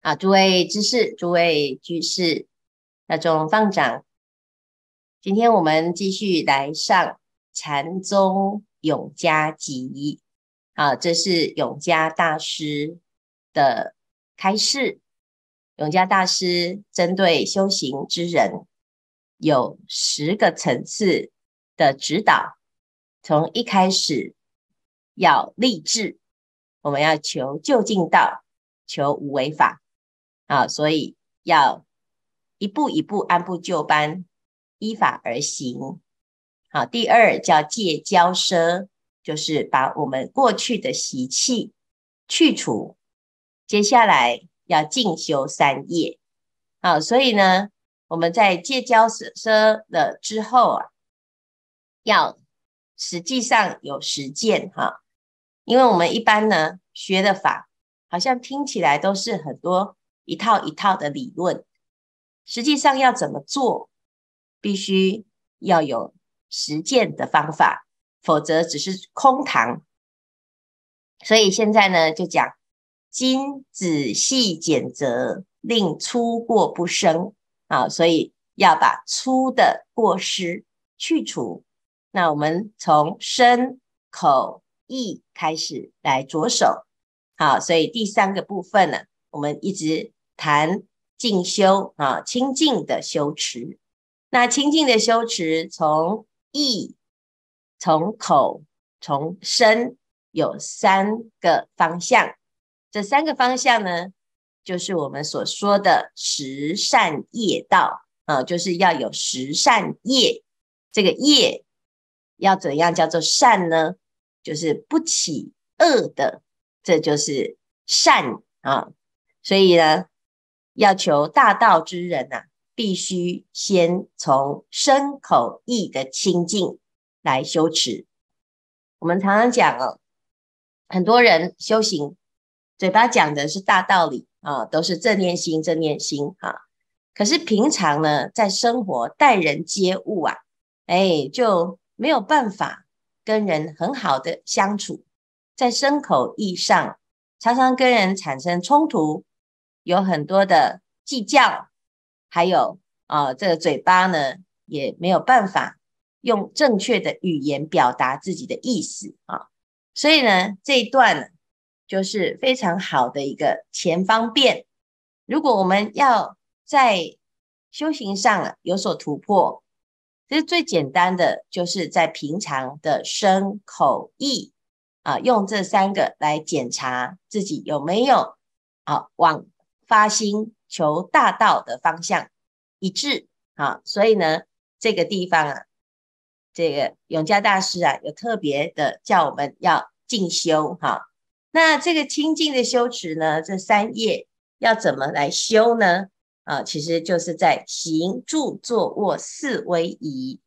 啊，诸位知士，诸位居士，大众放长，今天我们继续来上禅宗永嘉集。啊，这是永嘉大师的开示。永嘉大师针对修行之人，有十个层次的指导。从一开始要立志，我们要求就近道，求无为法。啊，所以要一步一步按部就班，依法而行。好，第二叫戒骄奢，就是把我们过去的习气去除。接下来要进修三业。好，所以呢，我们在戒骄奢了之后啊，要实际上有实践哈，因为我们一般呢学的法，好像听起来都是很多。一套一套的理论，实际上要怎么做，必须要有实践的方法，否则只是空谈。所以现在呢，就讲经仔细检责，令粗过不生啊。所以要把粗的过失去除。那我们从身、口、意开始来着手。好，所以第三个部分呢，我们一直。谈静修啊，清净的修持。那清净的修持，从意、从口、从身，有三个方向。这三个方向呢，就是我们所说的十善业道。啊，就是要有十善业。这个业要怎样叫做善呢？就是不起恶的，这就是善啊。所以呢。要求大道之人呐，必须先从身口意的清净来修持。我们常常讲哦，很多人修行，嘴巴讲的是大道理啊，都是正念心、正念心啊，可是平常呢，在生活待人接物啊，哎，就没有办法跟人很好的相处，在身口意上常常跟人产生冲突。有很多的计较，还有啊，这个嘴巴呢也没有办法用正确的语言表达自己的意思啊。所以呢，这一段就是非常好的一个前方便。如果我们要在修行上有所突破，其实最简单的就是在平常的身口意啊，用这三个来检查自己有没有啊往。发心求大道的方向一致，好，所以呢，这个地方啊，这个永嘉大师啊，有特别的叫我们要进修，哈，那这个清净的修持呢，这三页要怎么来修呢？啊，其实就是在行住坐卧四威仪，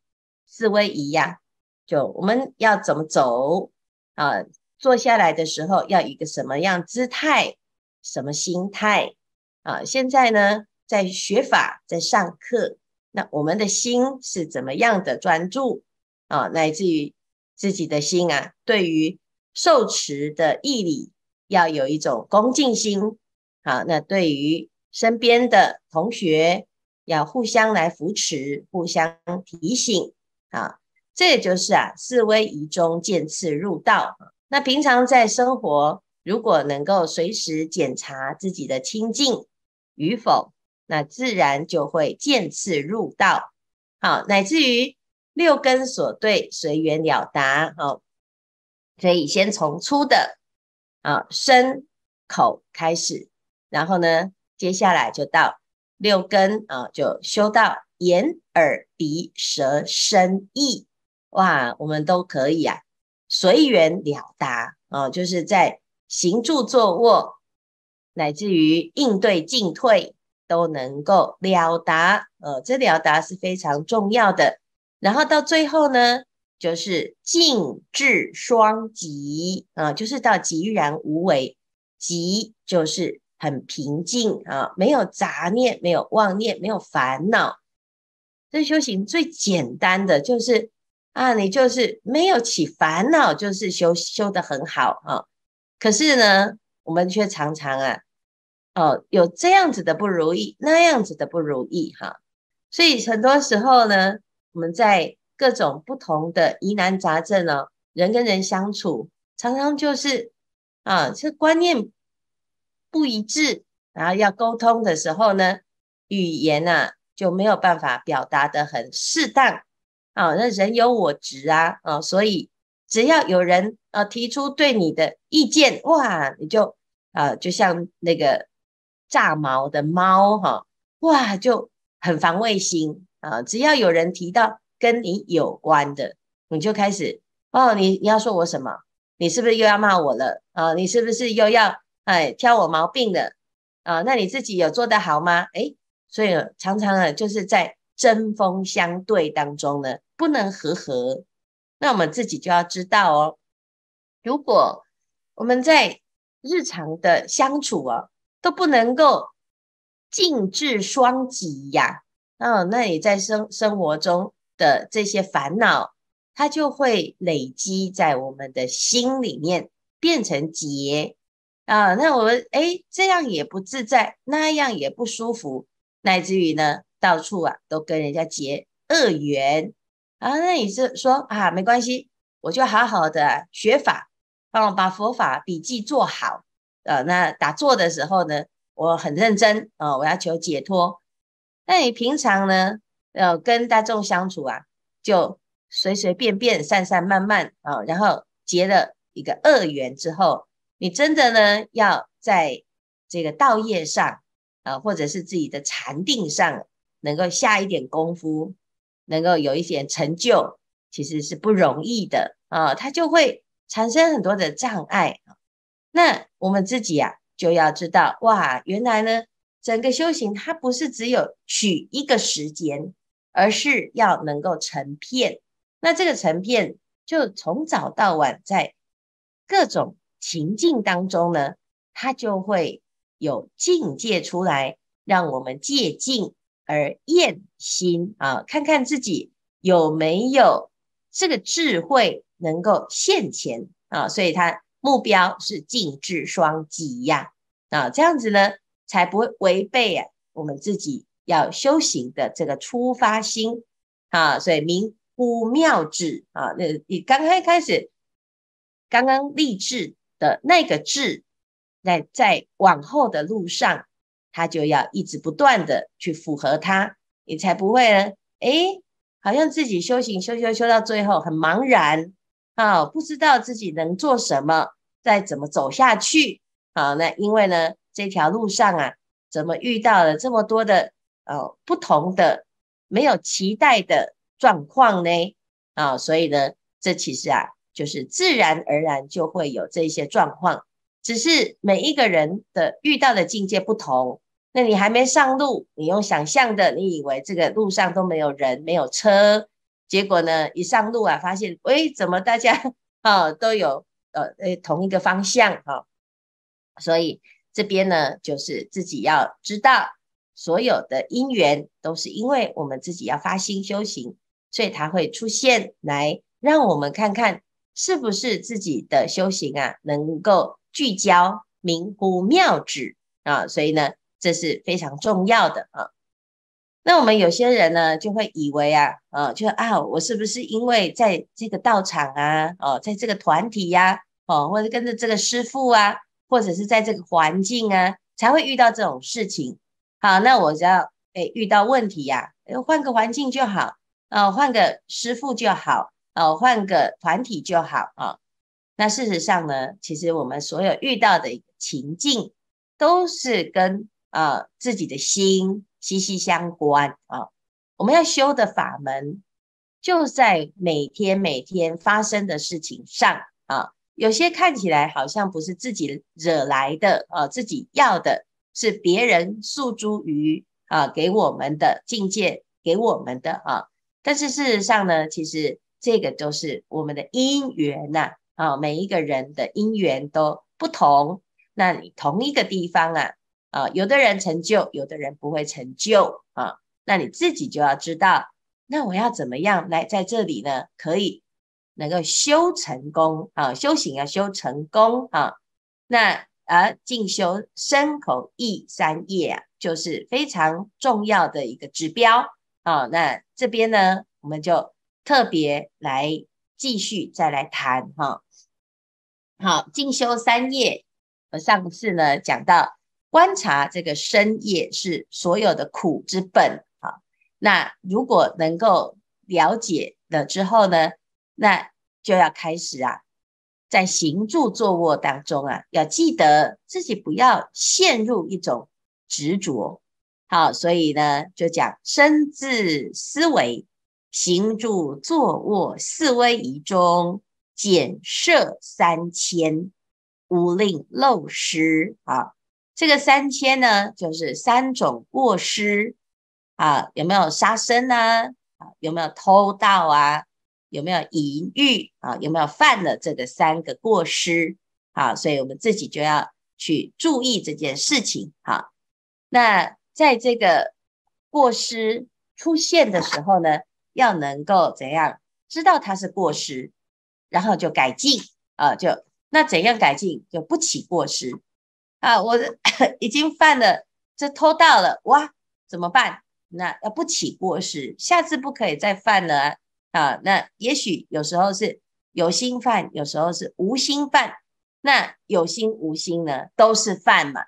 四威仪呀，就我们要怎么走啊？坐下来的时候要一个什么样姿态，什么心态？啊，现在呢，在学法，在上课，那我们的心是怎么样的专注啊？乃至于自己的心啊，对于受持的义理，要有一种恭敬心。好，那对于身边的同学，要互相来扶持，互相提醒。啊。这也就是啊，示威仪中见次入道。那平常在生活，如果能够随时检查自己的清净。与否，那自然就会渐次入道，好，乃至于六根所对，随缘了达，好，所以先从粗的啊身口开始，然后呢，接下来就到六根啊，就修到眼耳鼻舌身意，哇，我们都可以啊，随缘了达啊，就是在行住坐卧。乃至于应对进退都能够了达，呃，这了达是非常重要的。然后到最后呢，就是静至双极，啊，就是到极然无为，极就是很平静啊，没有杂念，没有妄念，没有烦恼。这修行最简单的就是啊，你就是没有起烦恼，就是修修得很好啊。可是呢？我们却常常啊，哦，有这样子的不如意，那样子的不如意哈，所以很多时候呢，我们在各种不同的疑难杂症哦，人跟人相处，常常就是啊，这观念不一致，然后要沟通的时候呢，语言呢就没有办法表达的很适当，啊，那人有我直啊，啊，所以。只要有人呃提出对你的意见，哇，你就呃就像那个炸毛的猫哈，哇，就很防卫心啊。只要有人提到跟你有关的，你就开始哦，你你要说我什么？你是不是又要骂我了啊？你是不是又要哎挑我毛病了啊？那你自己有做得好吗？哎，所以常常呢，就是在针锋相对当中呢，不能和和。那我们自己就要知道哦，如果我们在日常的相处哦都不能够静置双极呀，啊，那你在生生活中的这些烦恼，它就会累积在我们的心里面，变成结啊。那我们哎这样也不自在，那样也不舒服，乃至于呢到处啊都跟人家结恶缘。啊，那你是说啊，没关系，我就好好的学法，帮我把佛法笔记做好。呃，那打坐的时候呢，我很认真啊，我要求解脱。那你平常呢，要跟大众相处啊，就随随便便散散漫漫啊，然后结了一个恶缘之后，你真的呢，要在这个道业上啊，或者是自己的禅定上，能够下一点功夫。能够有一些成就，其实是不容易的啊，它就会产生很多的障碍。那我们自己啊，就要知道哇，原来呢，整个修行它不是只有取一个时间，而是要能够成片。那这个成片，就从早到晚，在各种情境当中呢，它就会有境界出来，让我们借境。而验心啊，看看自己有没有这个智慧，能够现前啊，所以他目标是静智双极呀，啊，这样子呢，才不会违背啊我们自己要修行的这个出发心啊，所以明乎妙智啊，那你刚开开始刚刚立志的那个志，在在往后的路上。他就要一直不断的去符合他，你才不会呢。哎，好像自己修行修修修到最后很茫然，啊，不知道自己能做什么，再怎么走下去。好，那因为呢，这条路上啊，怎么遇到了这么多的呃不同的没有期待的状况呢？啊，所以呢，这其实啊，就是自然而然就会有这些状况，只是每一个人的遇到的境界不同。那你还没上路，你用想象的，你以为这个路上都没有人、没有车，结果呢一上路啊，发现，喂，怎么大家啊 都有呃呃同一个方向啊？所以这边呢，就是自己要知道，所有的因缘都是因为我们自己要发心修行，所以它会出现来让我们看看是不是自己的修行啊能够聚焦明乎妙指啊，所以呢。这是非常重要的啊！那我们有些人呢，就会以为啊，呃，就啊，我是不是因为在这个道场啊，哦，在这个团体呀，哦，或者跟着这个师傅啊，或者是在这个环境啊，才会遇到这种事情？好，那我只要诶遇到问题呀，换个环境就好，哦，换个师傅就好，哦，换个团体就好啊。那事实上呢，其实我们所有遇到的情境，都是跟啊，自己的心息息相关啊！我们要修的法门，就在每天每天发生的事情上啊。有些看起来好像不是自己惹来的啊，自己要的是别人诉诸于啊给我们的境界，给我们的啊。但是事实上呢，其实这个都是我们的因缘呐啊！每一个人的因缘都不同，那你同一个地方啊。啊，有的人成就，有的人不会成就啊。那你自己就要知道，那我要怎么样来在这里呢？可以能够修成功啊，修行要修成功啊。那而进修身口意三业啊，就是非常重要的一个指标啊。那这边呢，我们就特别来继续再来谈哈。好，进修三业，我上次呢讲到。观察这个深夜，是所有的苦之本啊。那如果能够了解了之后呢，那就要开始啊，在行住坐卧当中啊，要记得自己不要陷入一种执着。好，所以呢，就讲身自思维，行住坐卧四威仪中，简摄三千，勿令漏失。好。这个三千呢，就是三种过失啊，有没有杀生呢？啊，有没有偷盗啊？有没有淫欲啊？有没有犯了这个三个过失？啊，所以我们自己就要去注意这件事情。哈，那在这个过失出现的时候呢，要能够怎样知道它是过失，然后就改进啊，就那怎样改进，就不起过失。啊！我 已经犯了这偷盗了，哇，怎么办？那要不起过失，下次不可以再犯了。啊，那也许有时候是有心犯，有时候是无心犯。那有心无心呢，都是犯嘛。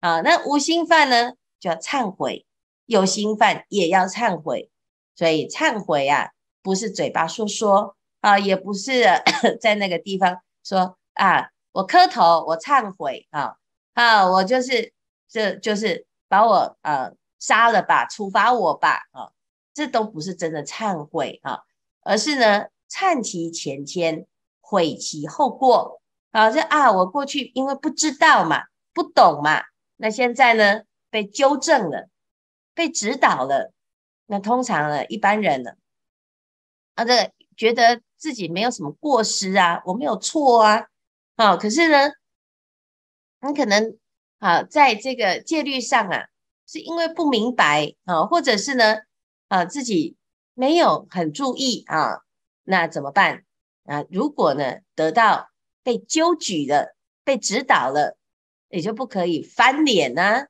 啊，那无心犯呢，就要忏悔；有心犯也要忏悔。所以忏悔啊，不是嘴巴说说啊，也不是 在那个地方说啊，我磕头，我忏悔啊。啊，我就是，这就是把我呃杀了吧，处罚我吧，啊，这都不是真的忏悔啊，而是呢忏其前愆，悔其后过，啊这啊我过去因为不知道嘛，不懂嘛，那现在呢被纠正了，被指导了，那通常呢一般人呢啊这觉得自己没有什么过失啊，我没有错啊，啊可是呢。你可能啊，在这个戒律上啊，是因为不明白啊，或者是呢啊自己没有很注意啊，那怎么办啊？如果呢得到被纠举了、被指导了，也就不可以翻脸呢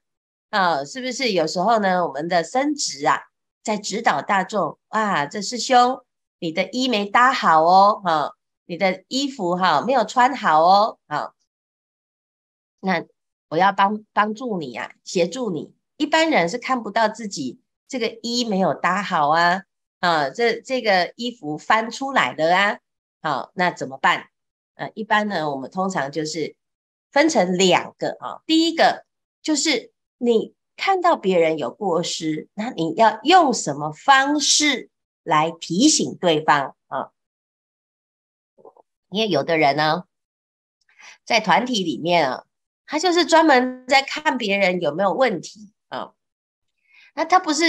啊？是不是？有时候呢，我们的升职啊，在指导大众，哇，这师兄你的衣没搭好哦，哈，你的衣服哈没有穿好哦，好。那我要帮帮助你啊，协助你。一般人是看不到自己这个衣没有搭好啊，啊，这这个衣服翻出来了啊。好，那怎么办？呃，一般呢，我们通常就是分成两个啊。第一个就是你看到别人有过失，那你要用什么方式来提醒对方啊？因为有的人呢，在团体里面啊。他就是专门在看别人有没有问题啊？那他不是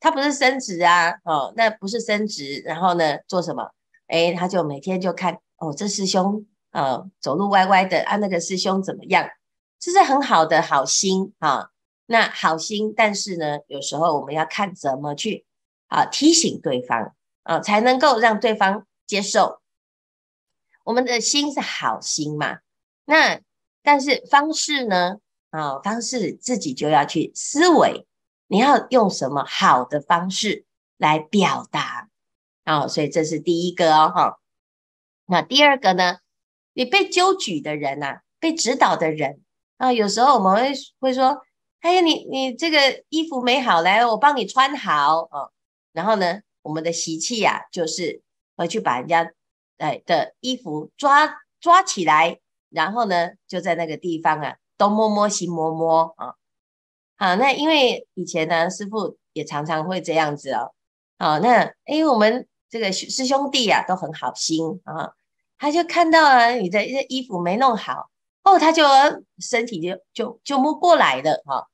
他不是升职啊？哦，那不是升职，然后呢，做什么？哎，他就每天就看哦，这师兄啊走路歪歪的啊，那个师兄怎么样？这是很好的好心啊，那好心，但是呢，有时候我们要看怎么去啊提醒对方啊，才能够让对方接受。我们的心是好心嘛？那。但是方式呢？啊，方式自己就要去思维，你要用什么好的方式来表达啊？所以这是第一个哦，哈。那第二个呢？你被纠举的人啊，被指导的人啊，有时候我们会会说：“哎，你你这个衣服没好，来，我帮你穿好。”啊，然后呢，我们的习气呀，就是回去把人家哎的衣服抓抓起来。然后呢，就在那个地方啊，东摸摸，西摸摸啊。好，那因为以前呢，师傅也常常会这样子哦。好，那因为我们这个师兄弟啊，都很好心啊，他就看到啊，你的衣服没弄好哦，他就身体就就就摸过来了哈。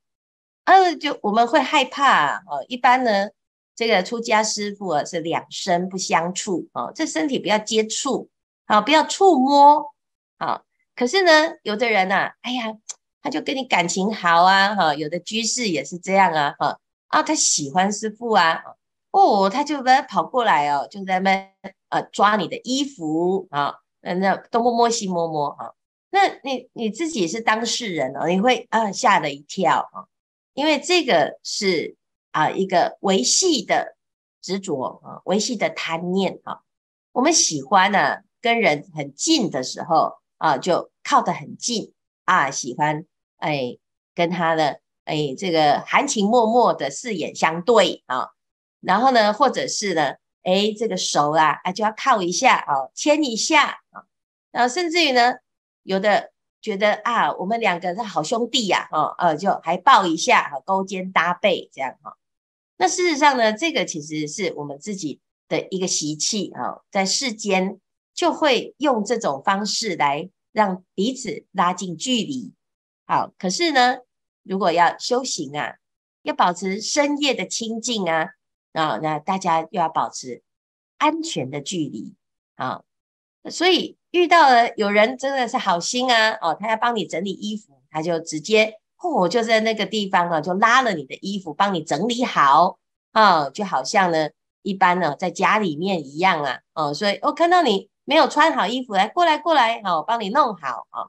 嗯，就我们会害怕哦。一般呢，这个出家师傅啊是两身不相处啊，这身体不要接触，好，不要触摸，好。可是呢，有的人啊，哎呀，他就跟你感情好啊，哈，有的居士也是这样啊，哈，啊，他喜欢师傅啊，哦，他就在跑过来哦，就在那啊抓你的衣服啊，那东摸摸西摸摸啊，那你你自己是当事人哦，你会啊吓了一跳啊，因为这个是啊一个维系的执着啊，维系的贪念啊，我们喜欢呢跟人很近的时候。啊，就靠得很近啊，喜欢哎跟他的哎这个含情脉脉的四眼相对啊，然后呢，或者是呢，哎这个手啊啊就要靠一下啊，牵一下啊，啊甚至于呢，有的觉得啊，我们两个是好兄弟呀，啊呃就还抱一下，啊、勾肩搭背这样哈。那事实上呢，这个其实是我们自己的一个习气啊，在世间。就会用这种方式来让彼此拉近距离。好，可是呢，如果要修行啊，要保持深夜的清净啊，啊，那大家又要保持安全的距离啊。所以遇到了有人真的是好心啊，哦，他要帮你整理衣服，他就直接，呼，就在那个地方啊，就拉了你的衣服，帮你整理好啊，就好像呢，一般呢，在家里面一样啊，哦，所以我看到你。没有穿好衣服，来过来过来，好，我帮你弄好啊。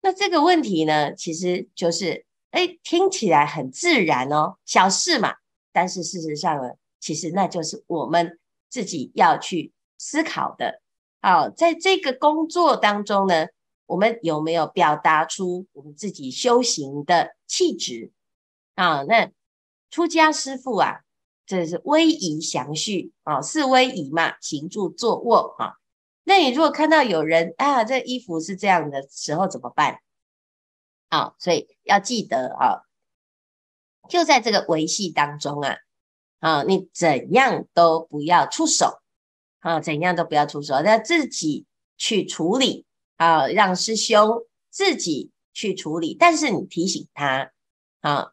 那这个问题呢，其实就是，哎，听起来很自然哦，小事嘛。但是事实上呢，其实那就是我们自己要去思考的。好，在这个工作当中呢，我们有没有表达出我们自己修行的气质啊？那出家师傅啊，这是威仪详序啊，四威仪嘛，行住坐卧啊。那你如果看到有人啊，这衣服是这样的时候怎么办？啊，所以要记得啊，就在这个维系当中啊，啊，你怎样都不要出手啊，怎样都不要出手，要自己去处理啊，让师兄自己去处理，但是你提醒他啊，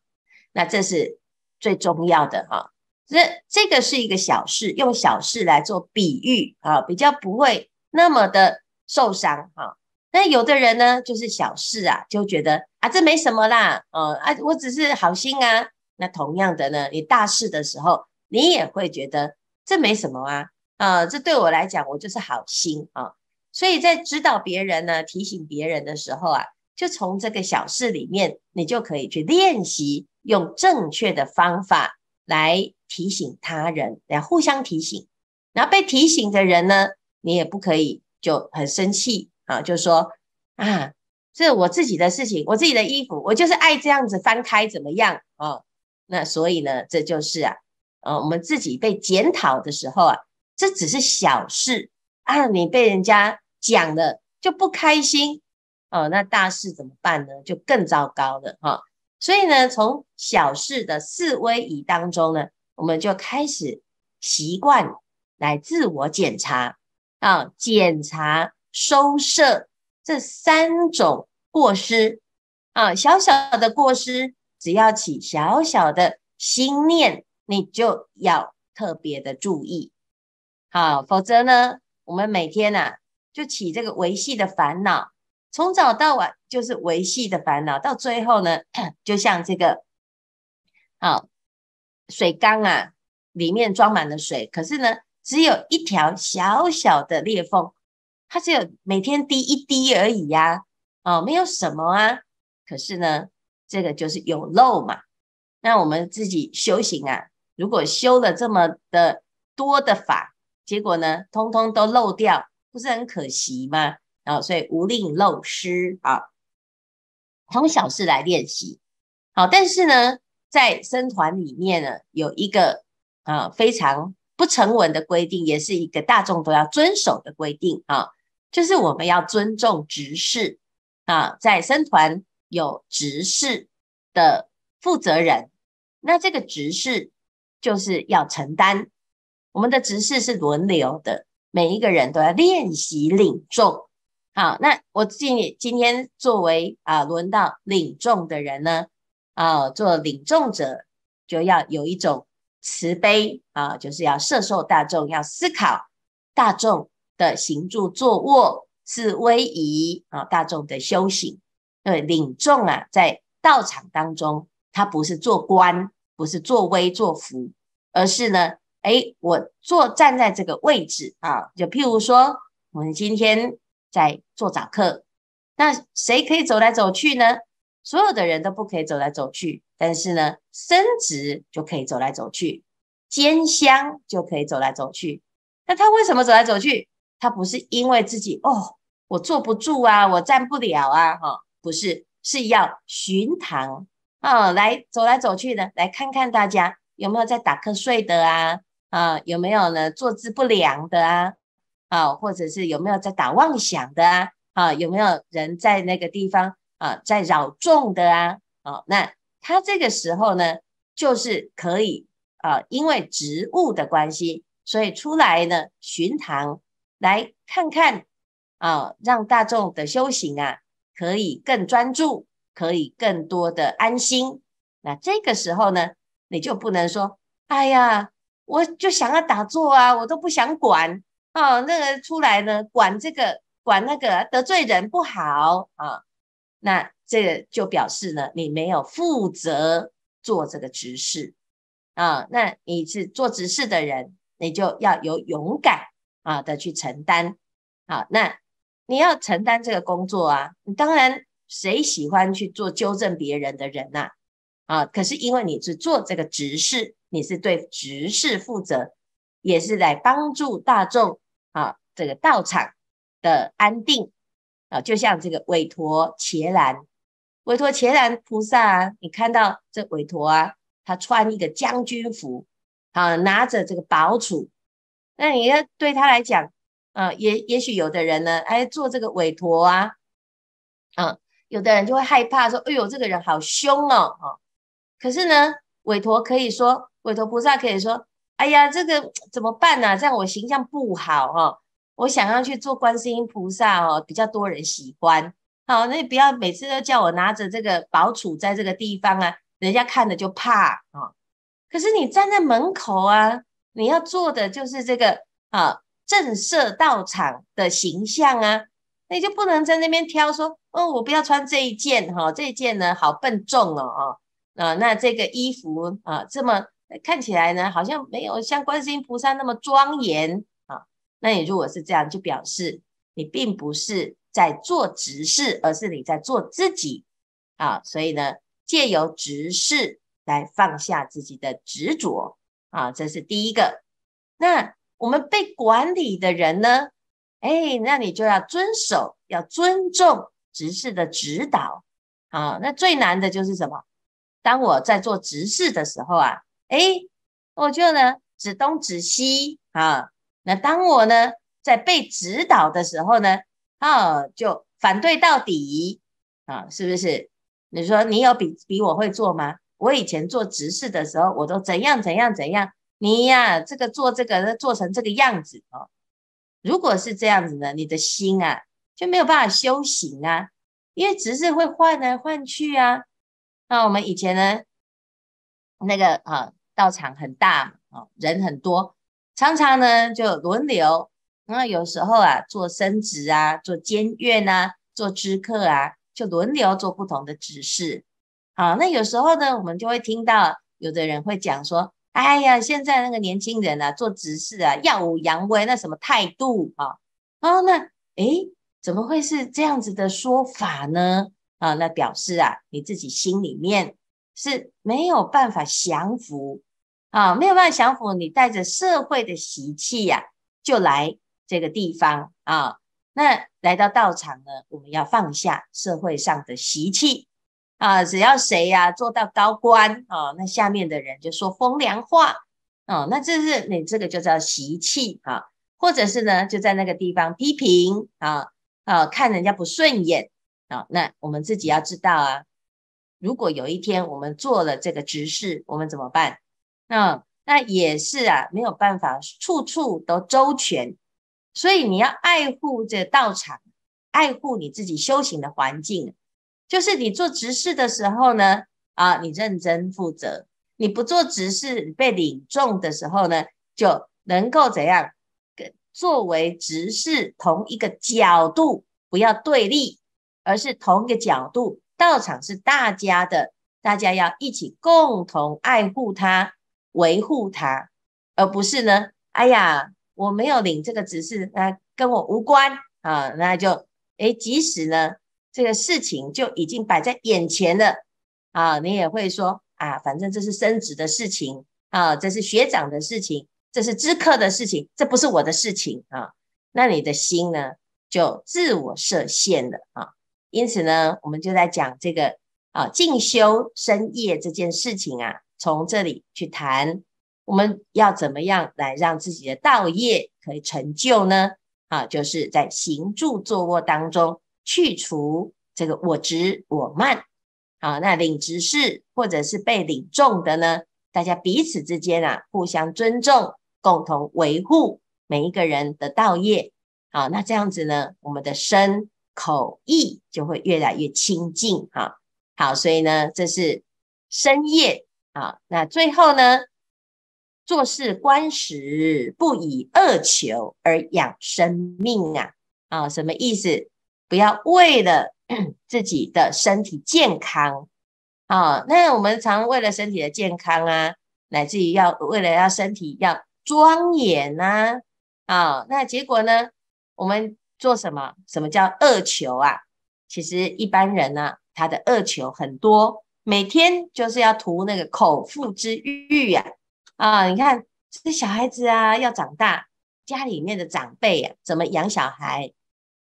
那这是最重要的哈，这这个是一个小事，用小事来做比喻啊，比较不会。那么的受伤哈，那有的人呢，就是小事啊，就觉得啊，这没什么啦，呃啊，我只是好心啊。那同样的呢，你大事的时候，你也会觉得这没什么啊，啊，这对我来讲，我就是好心啊。所以在指导别人呢，提醒别人的时候啊，就从这个小事里面，你就可以去练习用正确的方法来提醒他人，来互相提醒。然后被提醒的人呢？你也不可以就很生气啊，就说啊，这我自己的事情，我自己的衣服，我就是爱这样子翻开怎么样啊？那所以呢，这就是啊，呃，我们自己被检讨的时候啊，这只是小事啊，你被人家讲了就不开心哦，那大事怎么办呢？就更糟糕了哈。所以呢，从小事的四威仪当中呢，我们就开始习惯来自我检查。啊，检查、收摄这三种过失啊，小小的过失，只要起小小的心念，你就要特别的注意。好，否则呢，我们每天啊，就起这个维系的烦恼，从早到晚就是维系的烦恼。到最后呢，就像这个，好，水缸啊，里面装满了水，可是呢。只有一条小小的裂缝，它只有每天滴一滴而已呀，哦，没有什么啊。可是呢，这个就是有漏嘛。那我们自己修行啊，如果修了这么的多的法，结果呢，通通都漏掉，不是很可惜吗？啊，所以无令漏失啊，从小事来练习好。但是呢，在僧团里面呢，有一个啊，非常。不成文的规定，也是一个大众都要遵守的规定啊，就是我们要尊重执事啊，在僧团有执事的负责人，那这个执事就是要承担。我们的执事是轮流的，每一个人都要练习领众。好，那我今今天作为啊轮到领众的人呢，啊做领众者就要有一种。慈悲啊，就是要摄受大众，要思考大众的行住坐卧是威仪啊，大众的修行。对，领众啊，在道场当中，他不是做官，不是作威作福，而是呢，哎，我坐站在这个位置啊，就譬如说，我们今天在做早课，那谁可以走来走去呢？所有的人都不可以走来走去。但是呢，伸直就可以走来走去，肩相就可以走来走去。那他为什么走来走去？他不是因为自己哦，我坐不住啊，我站不了啊，哈，不是，是要巡堂啊，来走来走去的，来看看大家有没有在打瞌睡的啊，啊，有没有呢坐姿不良的啊，啊，或者是有没有在打妄想的啊，啊，有没有人在那个地方啊，在扰众的啊，啊，那。他这个时候呢，就是可以啊，因为职务的关系，所以出来呢巡堂来看看啊，让大众的修行啊可以更专注，可以更多的安心。那这个时候呢，你就不能说，哎呀，我就想要打坐啊，我都不想管啊，那个出来呢管这个管那个得罪人不好啊，那。这个就表示呢，你没有负责做这个执事啊。那你是做执事的人，你就要有勇敢啊的去承担。好，那你要承担这个工作啊。当然，谁喜欢去做纠正别人的人呐？啊，可是因为你是做这个执事，你是对执事负责，也是来帮助大众啊，这个道场的安定啊。就像这个韦陀、伽蓝。委陀伽蓝菩萨，你看到这韦陀啊，他穿一个将军服，啊，拿着这个宝杵。那你要对他来讲，啊，也也许有的人呢，哎，做这个韦陀啊，嗯，有的人就会害怕说，哎呦，这个人好凶哦，哈。可是呢，韦陀可以说，韦陀菩萨可以说，哎呀，这个怎么办呢？这样我形象不好哦，我想要去做观世音菩萨哦，比较多人喜欢。好，那你不要每次都叫我拿着这个宝杵在这个地方啊，人家看了就怕啊。可是你站在门口啊，你要做的就是这个啊，震慑道场的形象啊。那你就不能在那边挑说，哦，我不要穿这一件哈，这件呢好笨重哦，啊，那这个衣服啊，这么看起来呢，好像没有像观世音菩萨那么庄严啊。那你如果是这样，就表示你并不是。在做执事，而是你在做自己啊，所以呢，借由执事来放下自己的执着啊，这是第一个。那我们被管理的人呢，哎，那你就要遵守，要尊重执事的指导啊。那最难的就是什么？当我在做执事的时候啊，哎，我就呢指东指西啊。那当我呢在被指导的时候呢？啊，就反对到底啊，是不是？你说你有比比我会做吗？我以前做执事的时候，我都怎样怎样怎样，你呀，这个做这个，做成这个样子哦。如果是这样子呢，你的心啊就没有办法修行啊，因为执事会换来换去啊。那我们以前呢，那个啊，道场很大嘛，哦，人很多，常常呢就轮流。那有时候啊，做升职啊，做监院啊，做知客啊，就轮流做不同的职事。好，那有时候呢，我们就会听到有的人会讲说：“哎呀，现在那个年轻人啊，做指事啊，耀武扬威，那什么态度啊？”哦，那诶，怎么会是这样子的说法呢？啊，那表示啊，你自己心里面是没有办法降服啊，没有办法降服，你带着社会的习气呀，就来。这个地方啊，那来到道场呢，我们要放下社会上的习气啊。只要谁呀做到高官啊，那下面的人就说风凉话啊。那这是你这个就叫习气啊，或者是呢，就在那个地方批评啊啊，看人家不顺眼啊。那我们自己要知道啊，如果有一天我们做了这个执事，我们怎么办？啊、那也是啊，没有办法，处处都周全。所以你要爱护这道场，爱护你自己修行的环境。就是你做执事的时候呢，啊，你认真负责；你不做执事，被领众的时候呢，就能够怎样？作为执事同一个角度，不要对立，而是同一个角度。道场是大家的，大家要一起共同爱护它、维护它，而不是呢，哎呀。我没有领这个指示，那跟我无关啊，那就诶，即使呢这个事情就已经摆在眼前了啊，你也会说啊，反正这是升职的事情啊，这是学长的事情，这是知客的事情，这不是我的事情啊，那你的心呢就自我设限了啊，因此呢，我们就在讲这个啊进修深业这件事情啊，从这里去谈。我们要怎么样来让自己的道业可以成就呢？啊，就是在行住坐卧当中去除这个我执我慢。啊，那领执事或者是被领众的呢，大家彼此之间啊，互相尊重，共同维护每一个人的道业。好，那这样子呢，我们的身口意就会越来越清净。哈，好，所以呢，这是身业。啊。那最后呢？做事观时，不以恶求而养生命啊！啊，什么意思？不要为了 自己的身体健康啊！那我们常为了身体的健康啊，乃至于要为了要身体要庄严呐啊！那结果呢？我们做什么？什么叫恶求啊？其实一般人呢，他的恶求很多，每天就是要图那个口腹之欲呀。啊，你看，这小孩子啊要长大，家里面的长辈怎么养小孩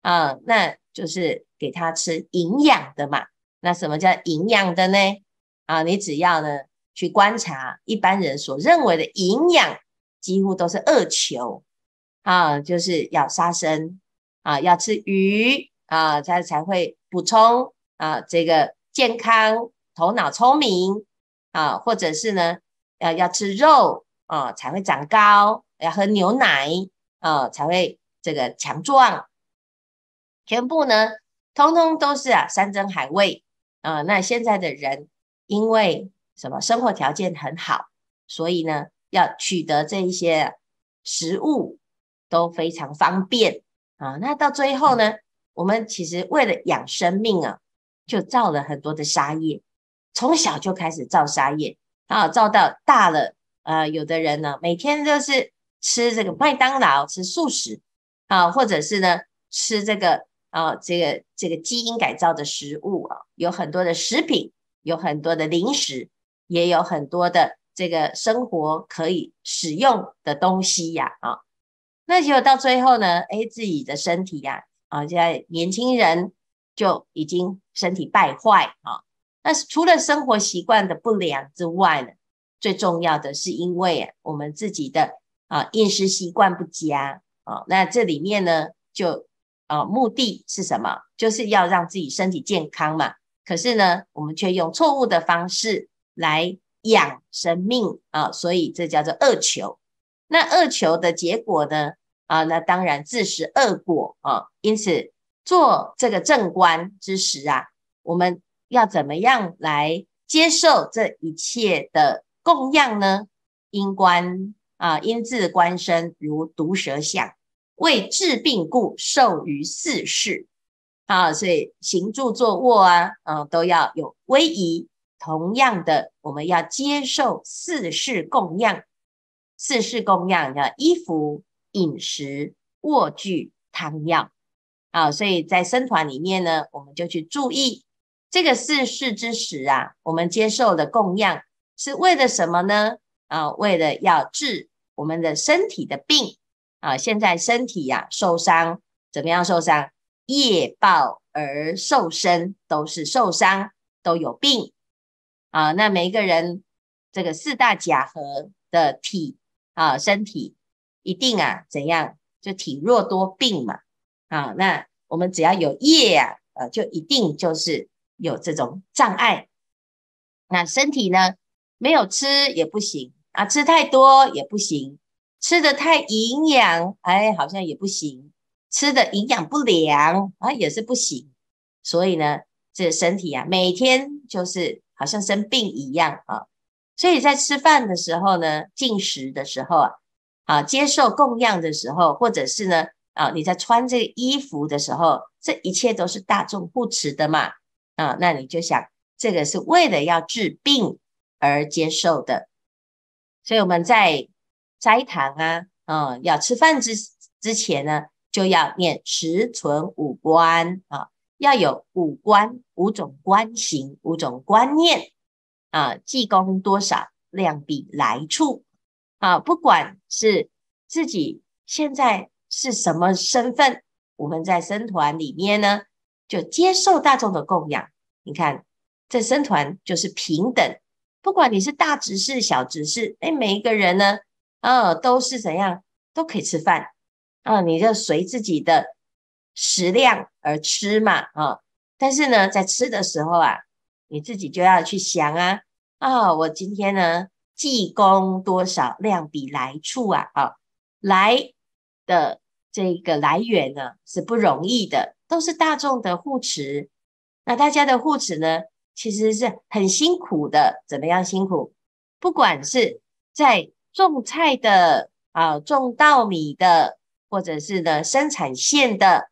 啊？那就是给他吃营养的嘛。那什么叫营养的呢？啊，你只要呢去观察，一般人所认为的营养几乎都是恶球啊，就是要杀生啊，要吃鱼啊，他才会补充啊，这个健康、头脑聪明啊，或者是呢？要要吃肉啊，才会长高；要喝牛奶啊，才会这个强壮。全部呢，通通都是啊，山珍海味啊。那现在的人因为什么生活条件很好，所以呢，要取得这一些食物都非常方便啊。那到最后呢，我们其实为了养生命啊，就造了很多的沙业，从小就开始造沙业。啊，照到大了，呃，有的人呢，每天都是吃这个麦当劳，吃素食，啊，或者是呢，吃这个啊，这个这个基因改造的食物啊，有很多的食品，有很多的零食，也有很多的这个生活可以使用的东西呀，啊，那结果到最后呢，哎，自己的身体呀，啊，现在年轻人就已经身体败坏啊。那除了生活习惯的不良之外呢，最重要的是因为我们自己的啊饮食习惯不佳啊，那这里面呢就啊目的是什么？就是要让自己身体健康嘛。可是呢，我们却用错误的方式来养生命啊，所以这叫做恶求。那恶求的结果呢啊，那当然自食恶果啊。因此做这个正观之时啊，我们。要怎么样来接受这一切的供养呢？因观啊，因自观身如毒蛇相，为治病故，受于四事啊。所以行住坐卧啊，嗯，都要有威仪。同样的，我们要接受四事供养，四事供养的衣服、饮食、卧具、汤药啊。所以在僧团里面呢，我们就去注意。这个四世之时啊，我们接受的供养是为了什么呢？啊，为了要治我们的身体的病啊。现在身体呀受伤，怎么样受伤？业报而受身，都是受伤，都有病啊。那每一个人这个四大假合的体啊，身体一定啊怎样，就体弱多病嘛。啊，那我们只要有业呀，呃，就一定就是。有这种障碍，那身体呢？没有吃也不行啊，吃太多也不行，吃的太营养，哎，好像也不行，吃的营养不良啊，也是不行。所以呢，这身体啊，每天就是好像生病一样啊。所以在吃饭的时候呢，进食的时候啊，啊，接受供养的时候，或者是呢，啊，你在穿这个衣服的时候，这一切都是大众护持的嘛。啊，那你就想，这个是为了要治病而接受的，所以我们在斋堂啊，嗯，要吃饭之之前呢，就要念十存五观啊，要有五观，五种观行，五种观念啊，济公多少，量比来处啊，不管是自己现在是什么身份，我们在僧团里面呢。就接受大众的供养，你看，这僧团就是平等，不管你是大执事、小执事，哎，每一个人呢，嗯，都是怎样都可以吃饭，啊，你就随自己的食量而吃嘛，啊，但是呢，在吃的时候啊，你自己就要去想啊，啊，我今天呢，济公多少量比来处啊，啊，来的这个来源呢，是不容易的。都是大众的护持，那大家的护持呢，其实是很辛苦的。怎么样辛苦？不管是在种菜的啊，种稻米的，或者是呢生产线的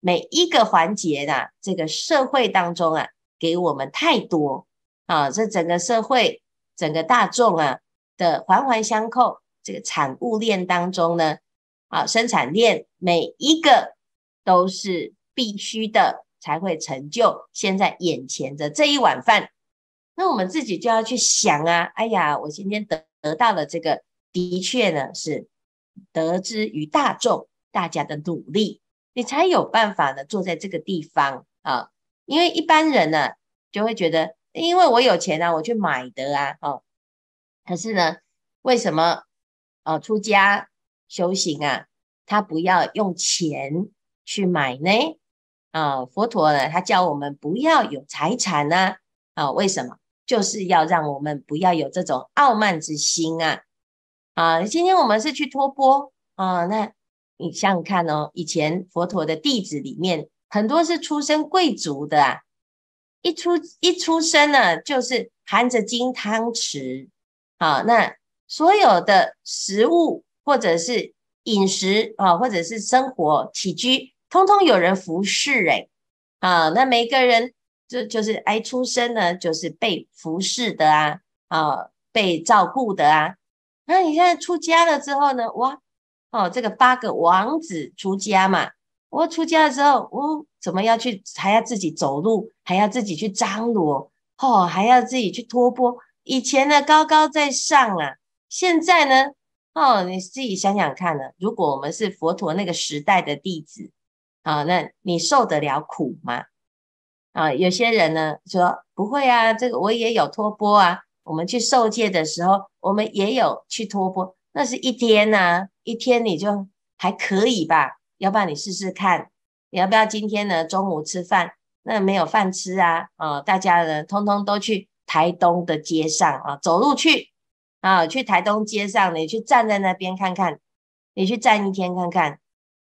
每一个环节呐，这个社会当中啊，给我们太多啊，这整个社会、整个大众啊的环环相扣，这个产物链当中呢，啊，生产链每一个都是。必须的才会成就现在眼前的这一碗饭。那我们自己就要去想啊，哎呀，我今天得得到了这个，的确呢是得之于大众大家的努力，你才有办法呢坐在这个地方啊。因为一般人呢就会觉得，因为我有钱啊，我去买的啊，哦。可是呢，为什么哦出家修行啊，他不要用钱去买呢？啊，佛陀呢，他教我们不要有财产呢。啊，为什么？就是要让我们不要有这种傲慢之心啊。啊，今天我们是去托钵啊。那你想想看哦，以前佛陀的弟子里面，很多是出身贵族的啊，一出一出生呢，就是含着金汤匙。啊，那所有的食物或者是饮食啊，或者是生活起居。通通有人服侍哎，啊，那每个人就就是哎出生呢，就是被服侍的啊，啊，被照顾的啊。那你现在出家了之后呢？哇，哦，这个八个王子出家嘛，我出家了之后，呜，怎么要去还要自己走路，还要自己去张罗，哦，还要自己去托钵。以前呢高高在上啊，现在呢，哦，你自己想想看呢，如果我们是佛陀那个时代的弟子。啊，那你受得了苦吗？啊，有些人呢说不会啊，这个我也有托钵啊。我们去受戒的时候，我们也有去托钵，那是一天呐，一天你就还可以吧？要不然你试试看？你要不要今天呢中午吃饭？那没有饭吃啊？啊，大家呢通通都去台东的街上啊，走路去啊，去台东街上，你去站在那边看看，你去站一天看看。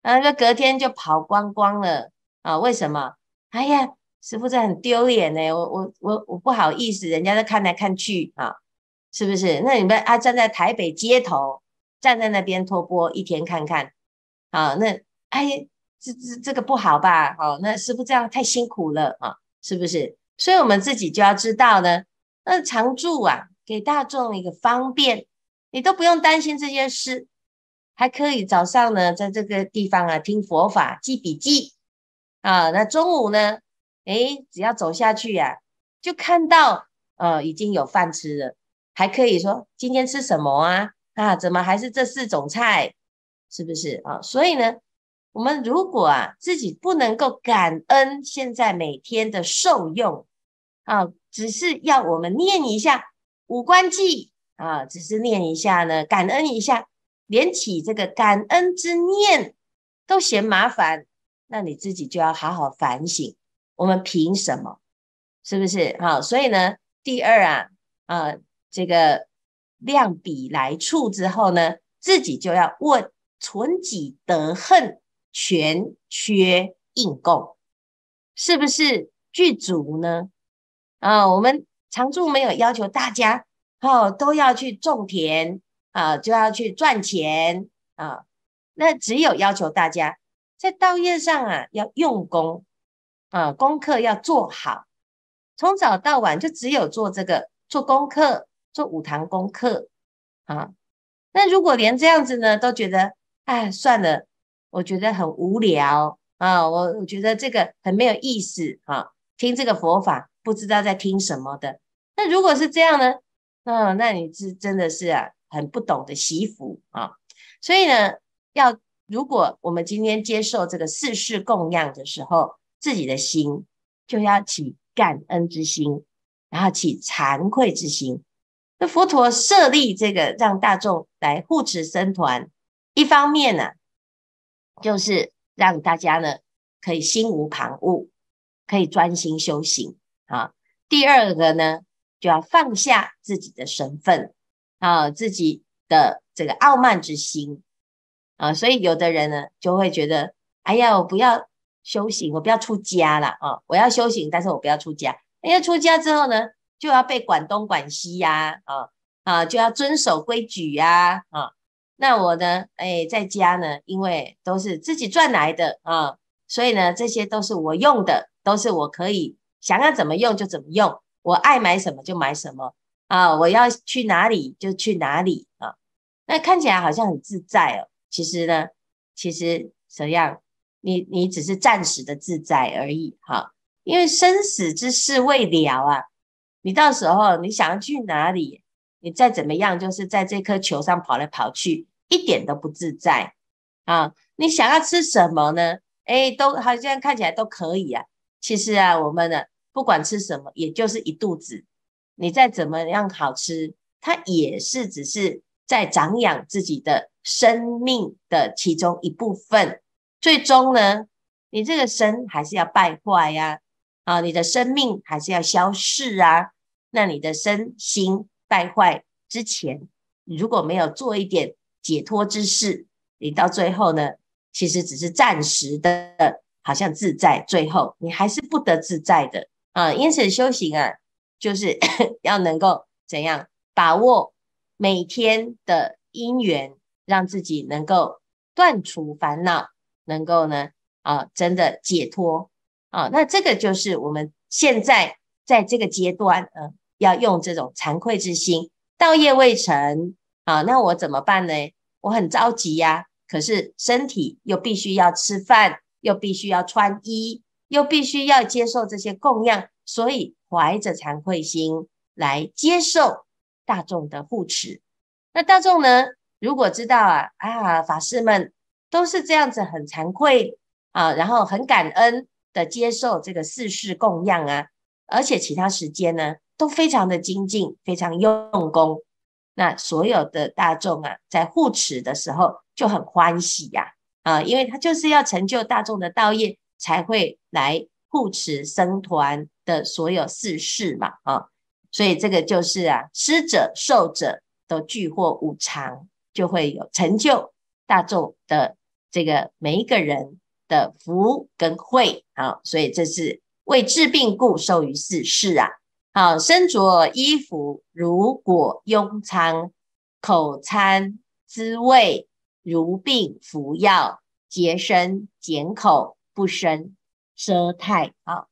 啊，那隔天就跑光光了啊？为什么？哎呀，师傅这很丢脸哎，我我我我不好意思，人家都看来看去啊，是不是？那你们啊，站在台北街头，站在那边托播一天看看，啊，那哎，这这这个不好吧？哦，那师傅这样太辛苦了啊，是不是？所以我们自己就要知道呢，那常住啊，给大众一个方便，你都不用担心这些事。还可以早上呢，在这个地方啊，听佛法记笔记啊。那中午呢，诶，只要走下去呀，就看到呃已经有饭吃了。还可以说今天吃什么啊？啊，怎么还是这四种菜？是不是啊？所以呢，我们如果啊，自己不能够感恩现在每天的受用啊，只是要我们念一下五官记啊，只是念一下呢，感恩一下。连起这个感恩之念都嫌麻烦，那你自己就要好好反省。我们凭什么？是不是好？所以呢，第二啊，啊，这个量比来处之后呢，自己就要问：存己得恨，全缺应供，是不是具足呢？啊，我们常住没有要求大家，哦，都要去种田。啊，就要去赚钱啊！那只有要求大家在道业上啊，要用功啊，功课要做好，从早到晚就只有做这个，做功课，做五堂功课啊。那如果连这样子呢，都觉得哎算了，我觉得很无聊啊，我我觉得这个很没有意思啊，听这个佛法不知道在听什么的。那如果是这样呢，嗯，那你是真的是啊。很不懂得惜福啊，所以呢，要如果我们今天接受这个四世供养的时候，自己的心就要起感恩之心，然后起惭愧之心。那佛陀设立这个让大众来护持僧团，一方面呢，就是让大家呢可以心无旁骛，可以专心修行啊。第二个呢，就要放下自己的身份。啊，自己的这个傲慢之心啊，所以有的人呢，就会觉得，哎呀，我不要修行，我不要出家了啊，我要修行，但是我不要出家，因为出家之后呢，就要被管东管西呀，啊啊，就要遵守规矩呀，啊，那我呢，哎，在家呢，因为都是自己赚来的啊，所以呢，这些都是我用的，都是我可以想要怎么用就怎么用，我爱买什么就买什么。啊，我要去哪里就去哪里啊，那看起来好像很自在哦。其实呢，其实怎样，你你只是暂时的自在而已哈。因为生死之事未了啊，你到时候你想要去哪里，你再怎么样，就是在这颗球上跑来跑去，一点都不自在啊。你想要吃什么呢？哎，都好像看起来都可以啊。其实啊，我们呢，不管吃什么，也就是一肚子。你再怎么样好吃，它也是只是在长养自己的生命的其中一部分。最终呢，你这个身还是要败坏呀，啊，你的生命还是要消逝啊。那你的身心败坏之前，如果没有做一点解脱之事，你到最后呢，其实只是暂时的好像自在，最后你还是不得自在的啊。因此修行啊。就是 要能够怎样把握每天的因缘，让自己能够断除烦恼，能够呢啊真的解脱啊。那这个就是我们现在在这个阶段，嗯，要用这种惭愧之心。道业未成啊，那我怎么办呢？我很着急呀，可是身体又必须要吃饭，又必须要穿衣，又必须要接受这些供养，所以。怀着惭愧心来接受大众的护持，那大众呢？如果知道啊啊，法师们都是这样子很惭愧啊，然后很感恩的接受这个四事供养啊，而且其他时间呢都非常的精进，非常用功。那所有的大众啊，在护持的时候就很欢喜呀啊，因为他就是要成就大众的道业，才会来护持僧团。的所有四事嘛，啊，所以这个就是啊，施者受者都具获五常，就会有成就大众的这个每一个人的福跟慧啊，所以这是为治病故受于四事啊。好，身着衣服如果庸常，口餐滋味如病服药，洁身减口不生奢态啊。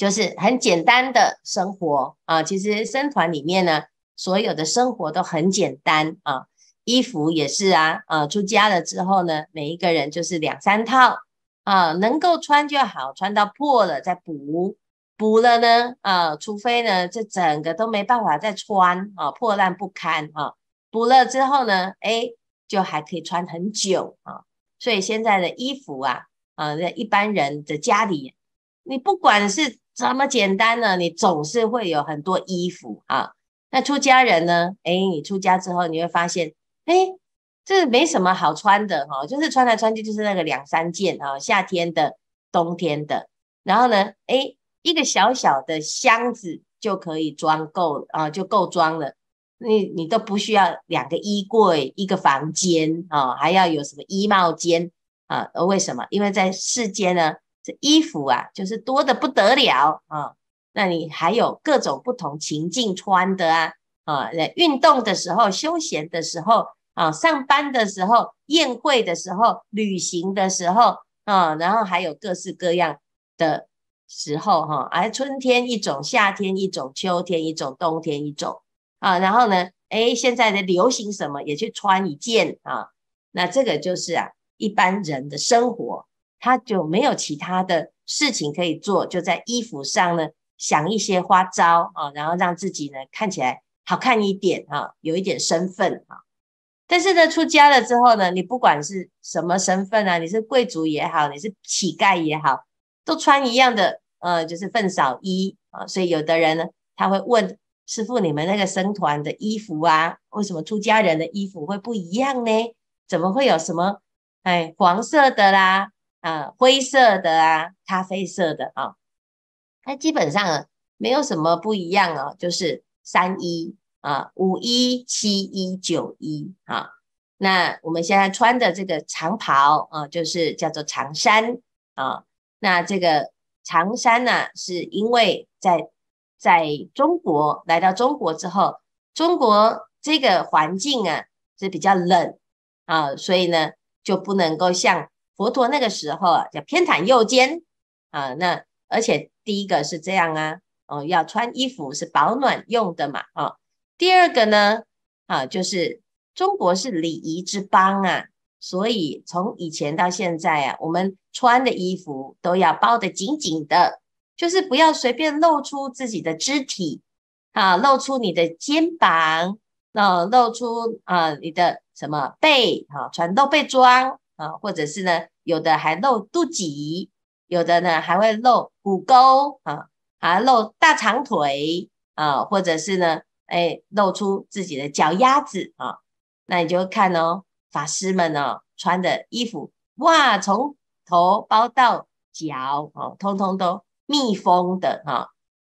就是很简单的生活啊，其实僧团里面呢，所有的生活都很简单啊，衣服也是啊，啊出家了之后呢，每一个人就是两三套啊，能够穿就好，穿到破了再补，补了呢，啊，除非呢这整个都没办法再穿啊，破烂不堪啊，补了之后呢，哎，就还可以穿很久啊，所以现在的衣服啊，啊，在一般人的家里，你不管是这么简单呢？你总是会有很多衣服啊。那出家人呢？哎，你出家之后，你会发现，哎，这没什么好穿的哈，就是穿来穿去就是那个两三件啊，夏天的、冬天的。然后呢，哎，一个小小的箱子就可以装够啊，就够装了。你你都不需要两个衣柜一个房间啊，还要有什么衣帽间啊？为什么？因为在世间呢。衣服啊，就是多的不得了啊！那你还有各种不同情境穿的啊啊，运动的时候、休闲的时候啊、上班的时候、宴会的时候、旅行的时候啊，然后还有各式各样的时候哈。而春天一种，夏天一种，秋天一种，冬天一种啊。然后呢，哎，现在的流行什么也去穿一件啊。那这个就是啊，一般人的生活。他就没有其他的事情可以做，就在衣服上呢想一些花招啊，然后让自己呢看起来好看一点啊，有一点身份啊。但是呢，出家了之后呢，你不管是什么身份啊，你是贵族也好，你是乞丐也好，都穿一样的，呃，就是粪扫衣啊。所以有的人呢，他会问师父：“你们那个僧团的衣服啊，为什么出家人的衣服会不一样呢？怎么会有什么哎黄色的啦？”啊，灰色的啊，咖啡色的啊，那基本上没有什么不一样哦，就是三一啊，五一七一九一啊。那我们现在穿的这个长袍啊，就是叫做长衫啊。那这个长衫呢，是因为在在中国来到中国之后，中国这个环境啊是比较冷啊，所以呢就不能够像。佛陀那个时候啊，叫偏袒右肩啊，那而且第一个是这样啊，哦，要穿衣服是保暖用的嘛，啊。第二个呢，啊，就是中国是礼仪之邦啊，所以从以前到现在啊，我们穿的衣服都要包得紧紧的，就是不要随便露出自己的肢体啊，露出你的肩膀，那露出啊你的什么背啊，穿露背装。啊，或者是呢，有的还露肚脐，有的呢还会露骨沟啊，还露大长腿啊，或者是呢，哎，露出自己的脚丫子啊，那你就看哦，法师们哦穿的衣服，哇，从头包到脚哦，通通都密封的哈。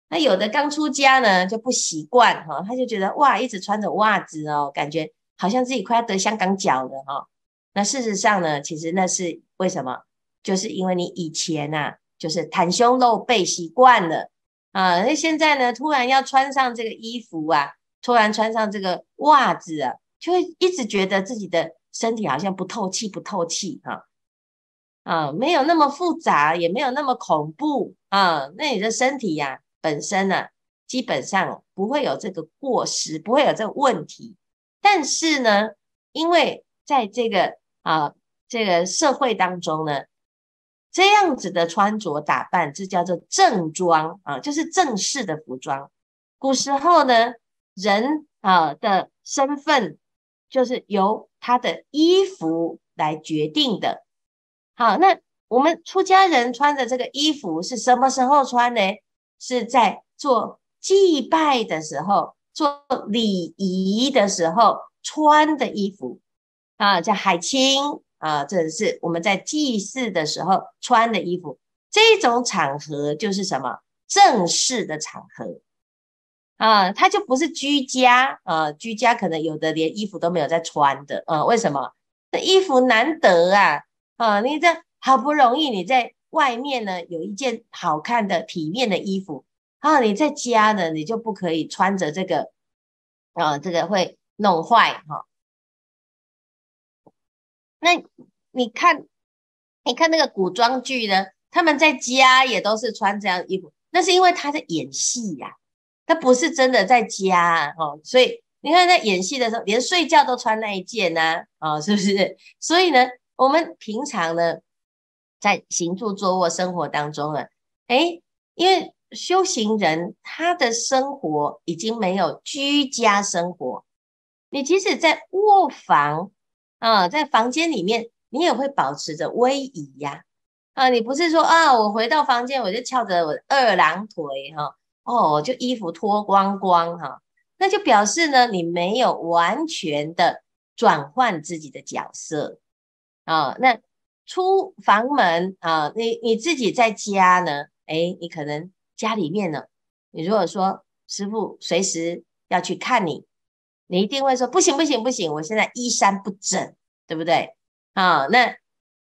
那有的刚出家呢就不习惯哈，他就觉得哇，一直穿着袜子哦，感觉好像自己快要得香港脚了哈。那事实上呢，其实那是为什么？就是因为你以前啊，就是袒胸露背习惯了啊，那现在呢，突然要穿上这个衣服啊，突然穿上这个袜子啊，就会一直觉得自己的身体好像不透气，不透气哈。啊，没有那么复杂，也没有那么恐怖啊。那你的身体呀，本身呢，基本上不会有这个过失，不会有这个问题。但是呢，因为在这个啊，这个社会当中呢，这样子的穿着打扮，这叫做正装啊，就是正式的服装。古时候呢，人啊的身份就是由他的衣服来决定的。好，那我们出家人穿的这个衣服是什么时候穿呢？是在做祭拜的时候、做礼仪的时候穿的衣服。啊，叫海清啊，这是我们在祭祀的时候穿的衣服。这种场合就是什么正式的场合啊，它就不是居家啊。居家可能有的连衣服都没有在穿的，啊。为什么？这衣服难得啊啊！你这好不容易你在外面呢，有一件好看的、体面的衣服啊，你在家呢，你就不可以穿着这个啊，这个会弄坏哈。那你看，你看那个古装剧呢，他们在家也都是穿这样衣服，那是因为他在演戏呀，他不是真的在家哦。所以你看，在演戏的时候，连睡觉都穿那一件呢，啊，是不是？所以呢，我们平常呢，在行住坐卧生活当中呢，诶，因为修行人他的生活已经没有居家生活，你即使在卧房。啊，在房间里面，你也会保持着威仪呀。啊，你不是说啊，我回到房间我就翘着我二郎腿哈，哦，就衣服脱光光哈，那就表示呢，你没有完全的转换自己的角色。啊，那出房门啊，你你自己在家呢，哎，你可能家里面呢，你如果说师傅随时要去看你。你一定会说不行不行不行，我现在衣衫不整，对不对？啊，那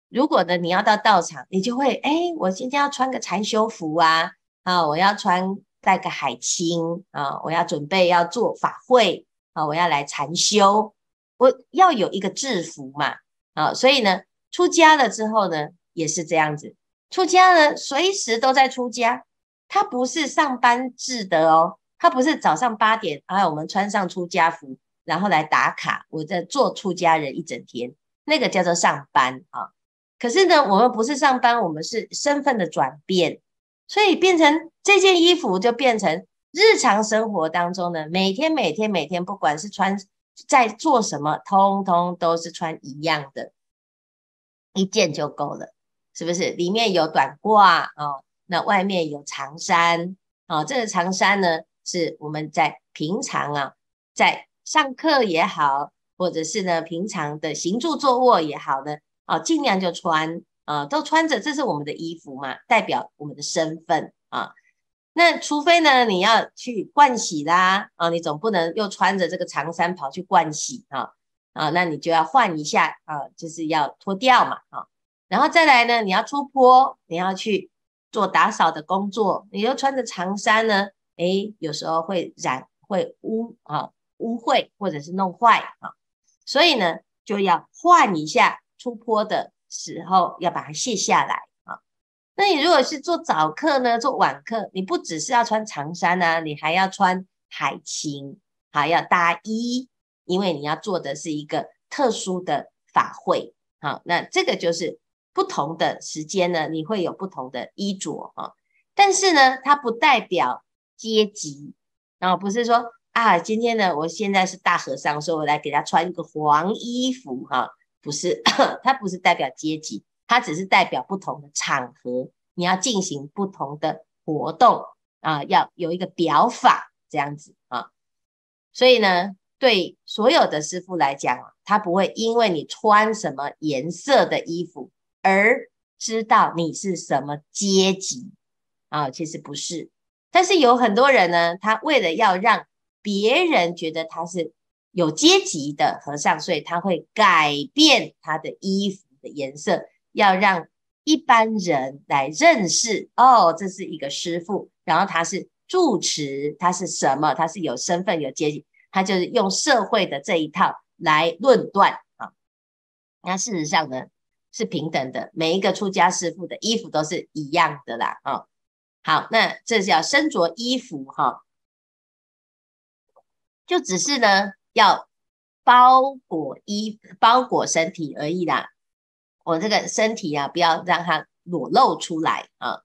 如果呢，你要到道场，你就会哎，我今天要穿个禅修服啊，啊，我要穿带个海青啊，我要准备要做法会啊，我要来禅修，我要有一个制服嘛，啊，所以呢，出家了之后呢，也是这样子，出家了随时都在出家，他不是上班制的哦。他不是早上八点，哎，我们穿上出家服，然后来打卡，我在做出家人一整天，那个叫做上班啊。可是呢，我们不是上班，我们是身份的转变，所以变成这件衣服就变成日常生活当中呢，每天每天每天，不管是穿在做什么，通通都是穿一样的，一件就够了，是不是？里面有短褂啊，那外面有长衫啊，这个长衫呢？是我们在平常啊，在上课也好，或者是呢平常的行住坐卧也好呢，啊，尽量就穿啊，都穿着，这是我们的衣服嘛，代表我们的身份啊。那除非呢，你要去盥洗啦啊，你总不能又穿着这个长衫跑去盥洗啊啊，那你就要换一下啊，就是要脱掉嘛啊，然后再来呢，你要出坡，你要去做打扫的工作，你又穿着长衫呢。哎，有时候会染、会污啊、污秽，或者是弄坏啊，所以呢，就要换一下。出坡的时候要把它卸下来啊。那你如果是做早课呢，做晚课，你不只是要穿长衫啊，你还要穿海青，还要搭衣，因为你要做的是一个特殊的法会。好，那这个就是不同的时间呢，你会有不同的衣着啊。但是呢，它不代表。阶级，然后不是说啊，今天呢，我现在是大和尚，所以我来给他穿一个黄衣服哈，不是，它 不是代表阶级，它只是代表不同的场合，你要进行不同的活动啊，要有一个表法这样子啊。所以呢，对所有的师傅来讲啊，他不会因为你穿什么颜色的衣服而知道你是什么阶级啊，其实不是。但是有很多人呢，他为了要让别人觉得他是有阶级的和尚，所以他会改变他的衣服的颜色，要让一般人来认识哦，这是一个师父，然后他是住持，他是什么？他是有身份、有阶级，他就是用社会的这一套来论断啊。那事实上呢，是平等的，每一个出家师父的衣服都是一样的啦，啊。好，那这叫身着衣服哈，就只是呢要包裹衣包裹身体而已啦。我这个身体啊，不要让它裸露出来啊。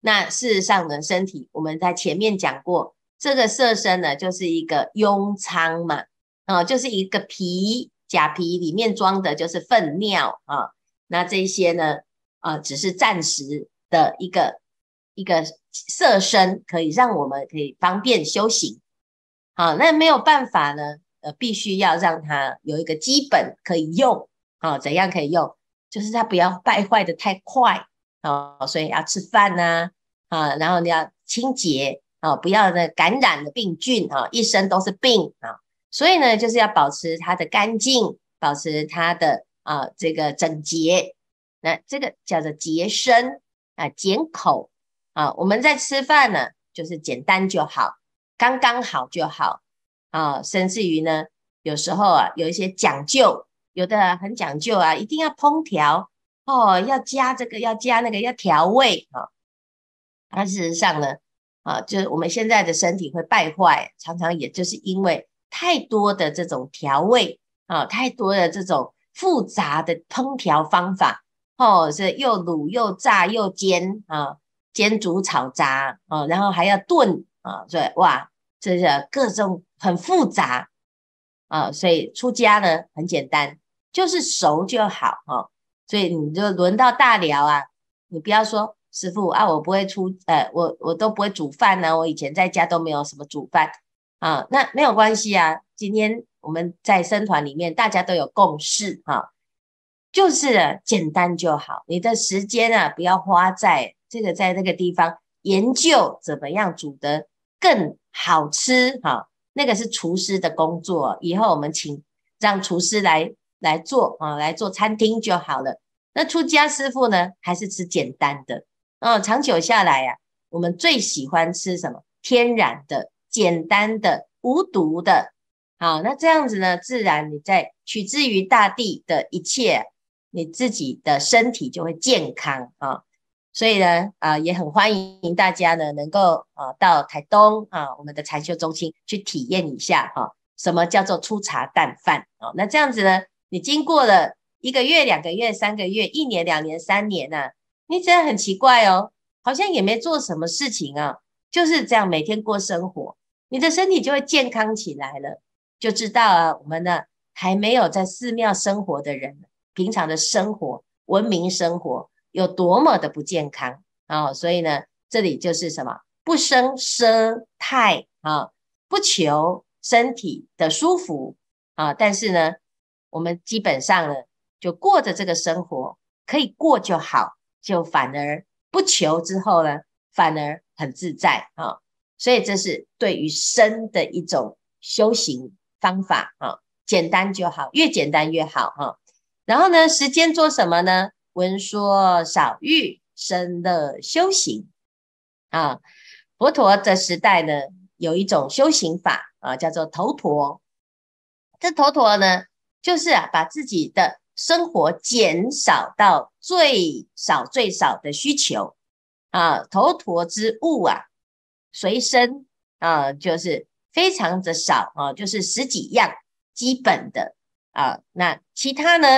那事实上呢，身体我们在前面讲过，这个色身呢就是一个庸仓嘛，啊，就是一个皮假皮里面装的就是粪尿啊。那这些呢，啊，只是暂时的一个一个。色身可以让我们可以方便修行，好，那没有办法呢，呃，必须要让它有一个基本可以用，好，怎样可以用？就是它不要败坏的太快，啊，所以要吃饭呐，啊，然后你要清洁，啊，不要呢感染的病菌，啊，一身都是病，啊，所以呢，就是要保持它的干净，保持它的啊这个整洁，那这个叫做洁身啊，剪口。啊，我们在吃饭呢，就是简单就好，刚刚好就好啊。甚至于呢，有时候啊，有一些讲究，有的很讲究啊，一定要烹调哦，要加这个，要加那个，要调味啊。而事实上呢，啊，就是我们现在的身体会败坏，常常也就是因为太多的这种调味啊，太多的这种复杂的烹调方法哦，是又卤又炸又煎啊。煎煮炒炸啊，然后还要炖啊，对哇，这是各种很复杂啊，所以出家呢很简单，就是熟就好哈。所以你就轮到大聊啊，你不要说师傅啊，我不会出，呃，我我都不会煮饭呢，我以前在家都没有什么煮饭啊，那没有关系啊。今天我们在生团里面，大家都有共识哈。就是简单就好，你的时间啊，不要花在这个在那个地方研究怎么样煮得更好吃哈。那个是厨师的工作，以后我们请让厨师来来做啊，来做餐厅就好了。那出家师傅呢，还是吃简单的，嗯，长久下来呀，我们最喜欢吃什么？天然的、简单的、无毒的。好，那这样子呢，自然你在取之于大地的一切。你自己的身体就会健康啊，所以呢，啊，也很欢迎大家呢，能够啊到台东啊我们的禅修中心去体验一下哈，什么叫做粗茶淡饭啊？那这样子呢，你经过了一个月、两个月、三个月、一年、两年、三年呢，你真的很奇怪哦，好像也没做什么事情啊，就是这样每天过生活，你的身体就会健康起来了，就知道啊，我们呢还没有在寺庙生活的人。平常的生活，文明生活有多么的不健康啊！所以呢，这里就是什么不生生态啊，不求身体的舒服啊，但是呢，我们基本上呢就过着这个生活，可以过就好，就反而不求之后呢，反而很自在啊！所以这是对于生的一种修行方法啊，简单就好，越简单越好哈。然后呢？时间做什么呢？闻说少欲，生乐修行啊。佛陀的时代呢，有一种修行法啊，叫做头陀。这头陀呢，就是啊，把自己的生活减少到最少最少的需求啊。头陀之物啊，随身啊，就是非常的少啊，就是十几样基本的。啊，那其他呢？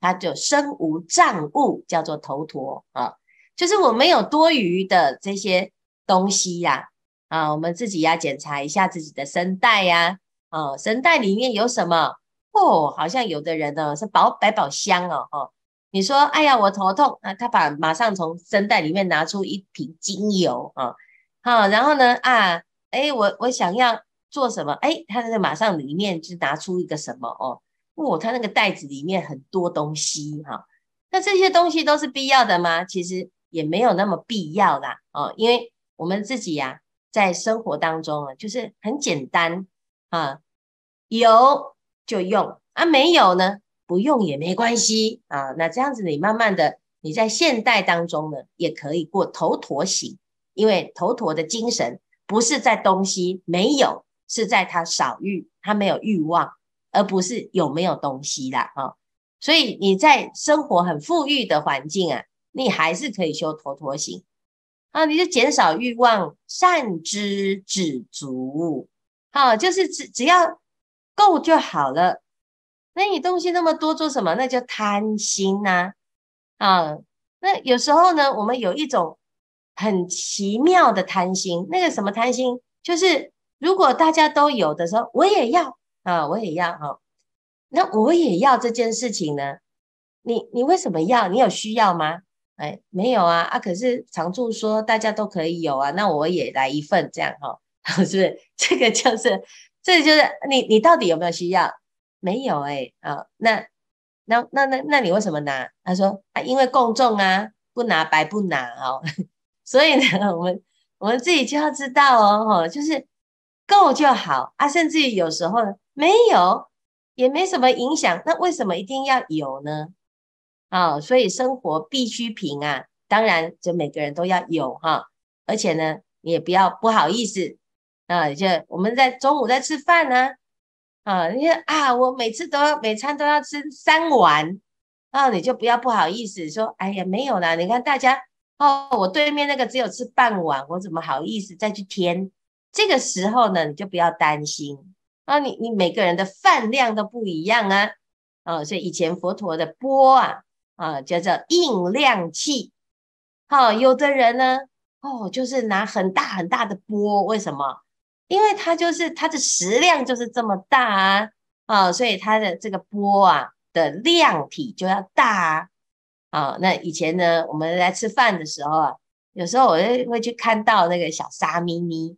它就身无障物，叫做头陀啊，就是我们有多余的这些东西呀，啊，我们自己要检查一下自己的声带呀，啊，声带里面有什么？哦，好像有的人呢是宝百宝箱哦，你说，哎呀，我头痛，那他把马上从声带里面拿出一瓶精油啊，好，然后呢，啊，哎，我我想要做什么？哎，他那马上里面就拿出一个什么哦？哦，他那个袋子里面很多东西哈，那这些东西都是必要的吗？其实也没有那么必要啦哦，因为我们自己呀，在生活当中啊，就是很简单啊，有就用啊，没有呢不用也没关系啊。那这样子，你慢慢的你在现代当中呢，也可以过头陀型，因为头陀的精神不是在东西没有，是在他少欲，他没有欲望。而不是有没有东西啦，哈，所以你在生活很富裕的环境啊，你还是可以修陀陀行啊，你就减少欲望，善知止足，哈，就是只只要够就好了。那你东西那么多做什么？那叫贪心呐，啊，那有时候呢，我们有一种很奇妙的贪心，那个什么贪心，就是如果大家都有的时候，我也要。啊，我也要哈，那我也要这件事情呢？你你为什么要？你有需要吗？哎，没有啊啊，可是常住说大家都可以有啊，那我也来一份这样哈，是不是？这个就是，这就是你你到底有没有需要？没有哎啊，那那那那那你为什么拿？他说啊，因为共众啊，不拿白不拿哦，所以呢，我们我们自己就要知道哦，就是够就好啊，甚至有时候。没有，也没什么影响。那为什么一定要有呢？啊，所以生活必需品啊，当然就每个人都要有哈。而且呢，你也不要不好意思啊。就我们在中午在吃饭呢，啊，你看啊，我每次都要每餐都要吃三碗，啊，你就不要不好意思说，哎呀，没有啦，你看大家哦，我对面那个只有吃半碗，我怎么好意思再去添？这个时候呢，你就不要担心。啊，你你每个人的饭量都不一样啊，哦，所以以前佛陀的钵啊，啊，叫做印量器。好，有的人呢，哦，就是拿很大很大的钵，为什么？因为他就是他的食量就是这么大啊，所以他的这个钵啊的量体就要大啊。那以前呢，我们来吃饭的时候啊，有时候我就会去看到那个小沙咪咪，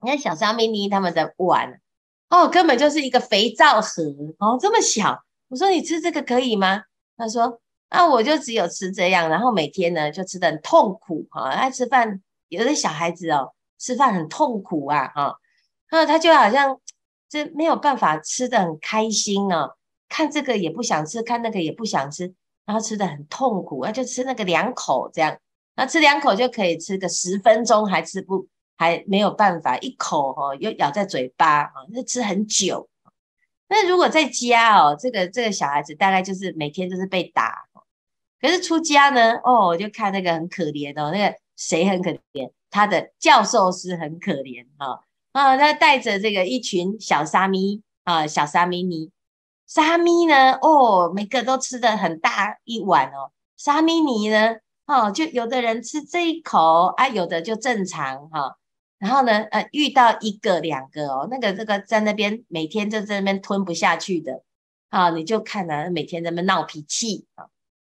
你看小沙咪咪他们的碗。哦，根本就是一个肥皂盒哦，这么小。我说你吃这个可以吗？他说，那我就只有吃这样。然后每天呢，就吃的很痛苦哈，他吃饭，有的小孩子哦，吃饭很痛苦啊。哈，那他就好像这没有办法吃的很开心哦。看这个也不想吃，看那个也不想吃，然后吃的很痛苦，那就吃那个两口这样。那吃两口就可以吃个十分钟，还吃不？还没有办法一口哦，又咬在嘴巴啊，那吃很久。那如果在家哦，这个这个小孩子大概就是每天就是被打。可是出家呢，哦，我就看那个很可怜哦，那个谁很可怜，他的教授是很可怜哈啊，他带着这个一群小沙弥啊，小沙弥尼，沙弥呢，哦，每个都吃的很大一碗哦，沙弥尼呢，哦，就有的人吃这一口啊，有的就正常哈。然后呢，呃，遇到一个两个哦，那个这个在那边每天就在那边吞不下去的啊，你就看啊，每天在那边闹脾气啊。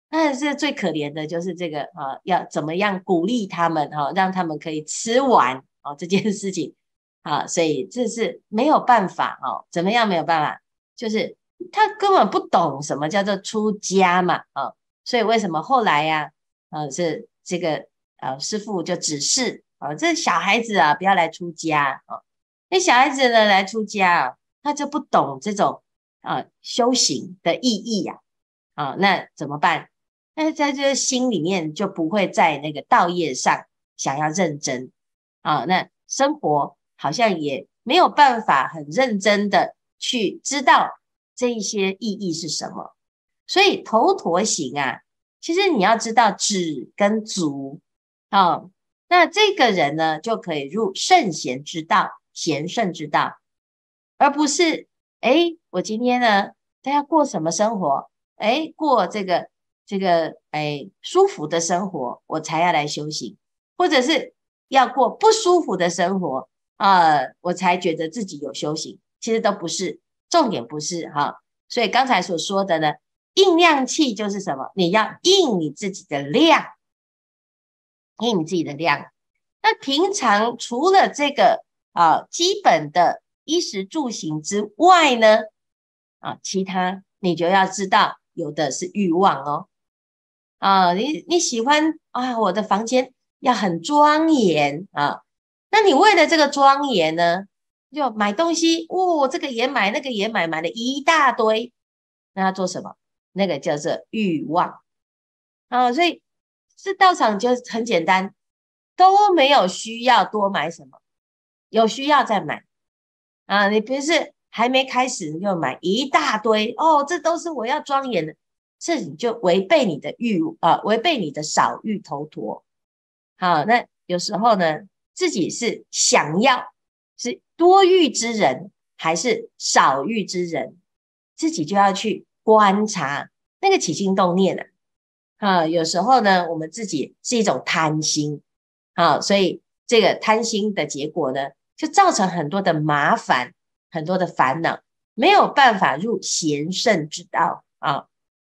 但是最可怜的就是这个啊，要怎么样鼓励他们哈，让他们可以吃完啊这件事情啊，所以这是没有办法哦，怎么样没有办法，就是他根本不懂什么叫做出家嘛啊，所以为什么后来呀，啊，是这个啊，师傅就指示。哦，这小孩子啊，不要来出家哦。那小孩子呢来出家，他就不懂这种啊修行的意义呀。啊，那怎么办？那在这心里面就不会在那个道业上想要认真啊。那生活好像也没有办法很认真的去知道这一些意义是什么。所以头陀行啊，其实你要知道止跟足啊。那这个人呢，就可以入圣贤之道、贤圣之道，而不是哎，我今天呢，他要过什么生活？哎，过这个这个哎舒服的生活，我才要来修行，或者是要过不舒服的生活啊，我才觉得自己有修行。其实都不是，重点不是哈。所以刚才所说的呢，应量器就是什么？你要应你自己的量。以你自己的量，那平常除了这个啊基本的衣食住行之外呢，啊，其他你就要知道，有的是欲望哦，啊，你你喜欢啊，我的房间要很庄严啊，那你为了这个庄严呢，就买东西，哦，这个也买，那个也买，买了一大堆，那要做什么？那个叫做欲望啊，所以。是道场就很简单，都没有需要多买什么，有需要再买啊！你不是还没开始就买一大堆哦？这都是我要庄严的，这你就违背你的欲啊，违背你的少欲头陀。好，那有时候呢，自己是想要是多欲之人还是少欲之人，自己就要去观察那个起心动念了。啊，有时候呢，我们自己是一种贪心，好，所以这个贪心的结果呢，就造成很多的麻烦，很多的烦恼，没有办法入贤圣之道啊。